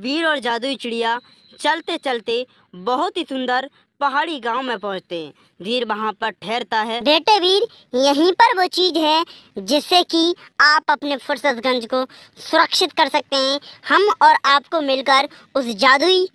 वीर और जादुई चिड़िया चलते चलते बहुत ही सुंदर पहाड़ी गांव में पहुंचते हैं वीर वहां पर ठहरता है बेटे वीर यहीं पर वो चीज़ है जिससे कि आप अपने फुर्सतगंज को सुरक्षित कर सकते हैं हम और आपको मिलकर उस जादुई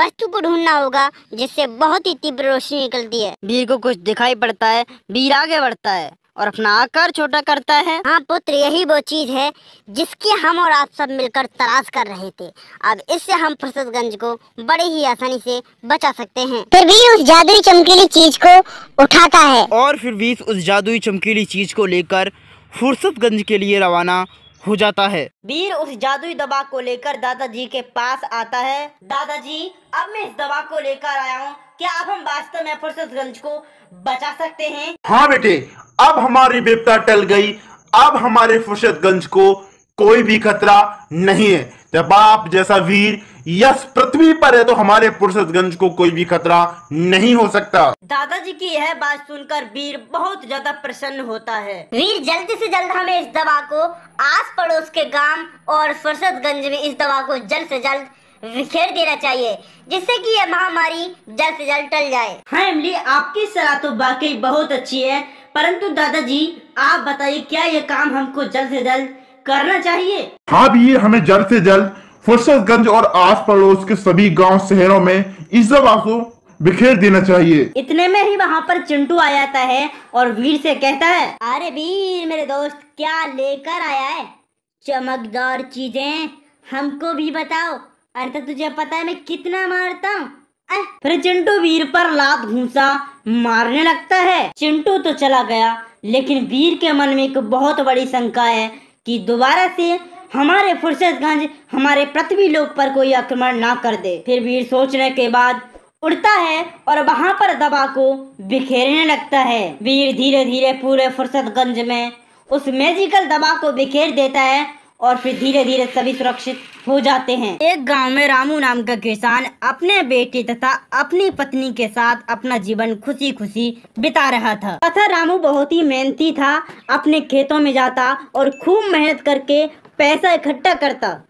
वस्तु को ढूंढना होगा जिससे बहुत ही तीव्र रोशनी निकलती है वीर को कुछ दिखाई पड़ता है वीर आगे बढ़ता है और अपना आकार छोटा करता है हाँ पुत्र यही वो चीज है जिसकी हम और आप सब मिलकर तलाश कर रहे थे अब इससे हम फुर्सतगंज को बड़े ही आसानी से बचा सकते हैं फिर भी उस जादुई चमकीली चीज को उठाता है और फिर भी उस जादुई चमकीली चीज को लेकर फुर्सतगंज के लिए रवाना हो जाता है वीर उस जादुई दवा को लेकर दादाजी के पास आता है दादाजी अब मैं इस दवा को लेकर आया हूँ क्या आप हम वास्तव में फुर्सतगंज को बचा सकते हैं हाँ बेटे अब हमारी बेपता टल गई अब हमारे फुर्सतगंज को कोई भी खतरा नहीं है जब आप जैसा वीर यश पृथ्वी पर है तो हमारे पुरुषगंज को कोई भी खतरा नहीं हो सकता दादाजी की यह बात सुनकर वीर बहुत ज्यादा प्रसन्न होता है वीर जल्दी से जल्द हमें इस दवा को आस पड़ोस के गांव और फुर्सतगंज में इस दवा को जल्द से जल्द बिखेर देना चाहिए जिससे कि यह महामारी जल्द से जल्द टल जाए हाँ इमली आपकी सलाह तो वाकई बहुत अच्छी है परंतु दादाजी आप बताइए क्या यह काम हमको जल्द से जल्द करना चाहिए अब ये हमें जल्द से जल्द फुर्सतगंज और आस पड़ोस के सभी गांव शहरों में इस दवा को बिखेर देना चाहिए इतने में ही वहाँ पर चिंटू आ जाता है और वीर से कहता है अरे वीर मेरे दोस्त क्या लेकर आया है चमकदार चीजें हमको भी बताओ अरे तो तुझे पता है मैं कितना मारता हूँ फिर चिंटू वीर पर लात घूसा मारने लगता है चिंटू तो चला गया लेकिन वीर के मन में एक बहुत बड़ी शंका है कि दोबारा से हमारे फुर्सतगंज हमारे पृथ्वी लोक पर कोई आक्रमण ना कर दे फिर वीर सोचने के बाद उड़ता है और वहाँ पर दबा को बिखेरने लगता है वीर धीरे धीरे पूरे फुर्सतगंज में उस मैजिकल दबा को बिखेर देता है और फिर धीरे धीरे सभी सुरक्षित हो जाते हैं एक गांव में रामू नाम का किसान अपने बेटे तथा अपनी पत्नी के साथ अपना जीवन खुशी खुशी बिता रहा था तथा रामू बहुत ही मेहनती था अपने खेतों में जाता और खूब मेहनत करके पैसा इकट्ठा करता